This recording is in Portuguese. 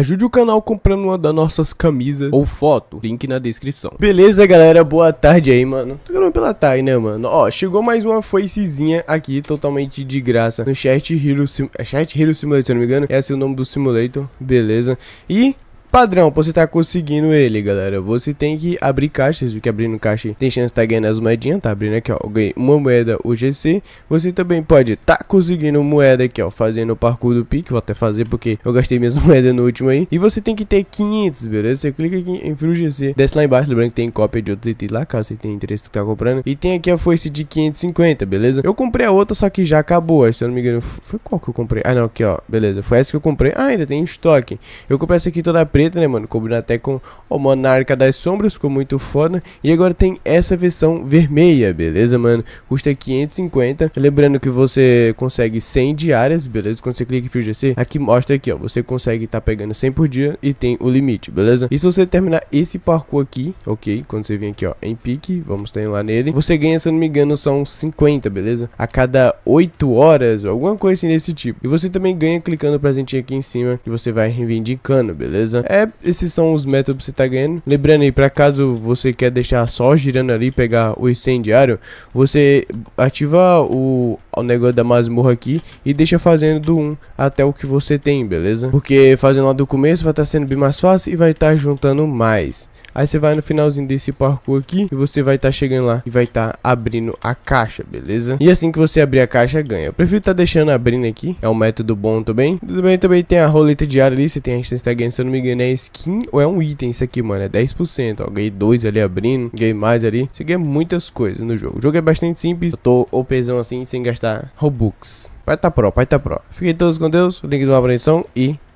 Ajude o canal comprando uma das nossas camisas ou foto, link na descrição. Beleza, galera? Boa tarde aí, mano. Tô gravando pela tarde, né, mano? Ó, chegou mais uma foicezinha aqui, totalmente de graça, no Chat Hero, Sim... É Chat Hero Simulator, se não me engano. Esse é o nome do simulator, beleza. E Padrão, pra você tá conseguindo ele, galera, você tem que abrir caixa, vocês viram que abrindo caixa tem chance de tá ganhando as moedinhas, tá abrindo aqui, ó, ganhei uma moeda UGC, você também pode tá conseguindo moeda aqui, ó, fazendo o parkour do pique, vou até fazer porque eu gastei minhas moedas no último aí, e você tem que ter 500, beleza, você clica aqui em Free UGC, desce lá embaixo, lembrando que tem cópia de outros itens lá, caso você tenha interesse que tá comprando, e tem aqui a foice de 550, beleza, eu comprei a outra, só que já acabou, se eu não me engano, foi qual que eu comprei, ah não, aqui ó, beleza, foi essa que eu comprei, ah, ainda tem estoque, eu comprei essa aqui toda preta, preta, né, mano? Combina até com o Monarca das Sombras, ficou muito foda. E agora tem essa versão vermelha, beleza, mano? Custa 550. Lembrando que você consegue 100 diárias, beleza? Quando você clica em Fio GC, aqui mostra aqui, ó. Você consegue tá pegando 100 por dia e tem o limite, beleza? E se você terminar esse parkour aqui, ok? Quando você vem aqui, ó, em pique, vamos ter lá nele. Você ganha, se eu não me engano, são 50, beleza? A cada 8 horas, alguma coisa assim desse tipo. E você também ganha clicando no presentinho aqui em cima que você vai reivindicando, beleza? É, esses são os métodos que você tá ganhando. Lembrando aí, para caso você quer deixar só girando ali, pegar o incendiário, você ativa o o negócio da masmorra aqui e deixa fazendo do 1 até o que você tem, beleza? Porque fazendo lá do começo vai estar tá sendo bem mais fácil e vai estar tá juntando mais. Aí você vai no finalzinho desse parkour aqui e você vai estar tá chegando lá e vai estar tá abrindo a caixa, beleza? E assim que você abrir a caixa, ganha. Eu prefiro estar tá deixando abrindo aqui, é um método bom também. Também, também tem a roleta diária ali, você tem a instância tá ganhando, se eu não me engano, é skin ou é um item isso aqui, mano, é 10%, ó. Ganhei 2 ali abrindo, ganhei mais ali. Você ganha muitas coisas no jogo. O jogo é bastante simples, eu tô OPzão assim, sem gastar Robux. Vai tá pro, vai tá pro. Fiquem todos com Deus, o link do apreensão e